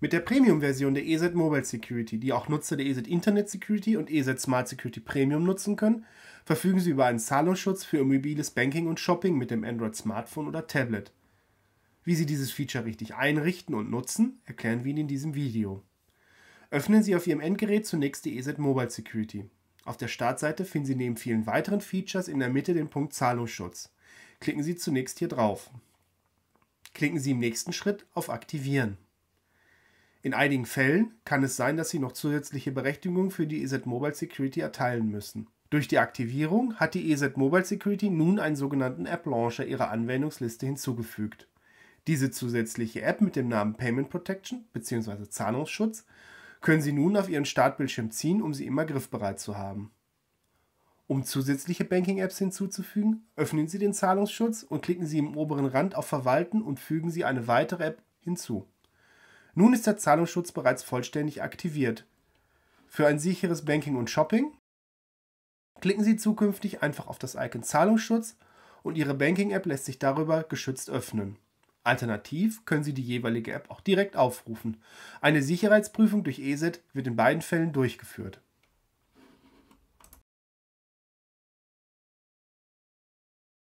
Mit der Premium-Version der EZ Mobile Security, die auch Nutzer der EZ Internet Security und EZ Smart Security Premium nutzen können, verfügen Sie über einen Zahlungsschutz für Ihr mobiles Banking und Shopping mit dem Android Smartphone oder Tablet. Wie Sie dieses Feature richtig einrichten und nutzen, erklären wir Ihnen in diesem Video. Öffnen Sie auf Ihrem Endgerät zunächst die EZ Mobile Security. Auf der Startseite finden Sie neben vielen weiteren Features in der Mitte den Punkt Zahlungsschutz. Klicken Sie zunächst hier drauf. Klicken Sie im nächsten Schritt auf Aktivieren. In einigen Fällen kann es sein, dass Sie noch zusätzliche Berechtigungen für die EZ Mobile Security erteilen müssen. Durch die Aktivierung hat die EZ Mobile Security nun einen sogenannten App Launcher ihrer Anwendungsliste hinzugefügt. Diese zusätzliche App mit dem Namen Payment Protection bzw. Zahlungsschutz können Sie nun auf Ihren Startbildschirm ziehen, um sie immer griffbereit zu haben. Um zusätzliche Banking-Apps hinzuzufügen, öffnen Sie den Zahlungsschutz und klicken Sie im oberen Rand auf Verwalten und fügen Sie eine weitere App hinzu. Nun ist der Zahlungsschutz bereits vollständig aktiviert. Für ein sicheres Banking und Shopping klicken Sie zukünftig einfach auf das Icon Zahlungsschutz und Ihre Banking-App lässt sich darüber geschützt öffnen. Alternativ können Sie die jeweilige App auch direkt aufrufen. Eine Sicherheitsprüfung durch ESET wird in beiden Fällen durchgeführt.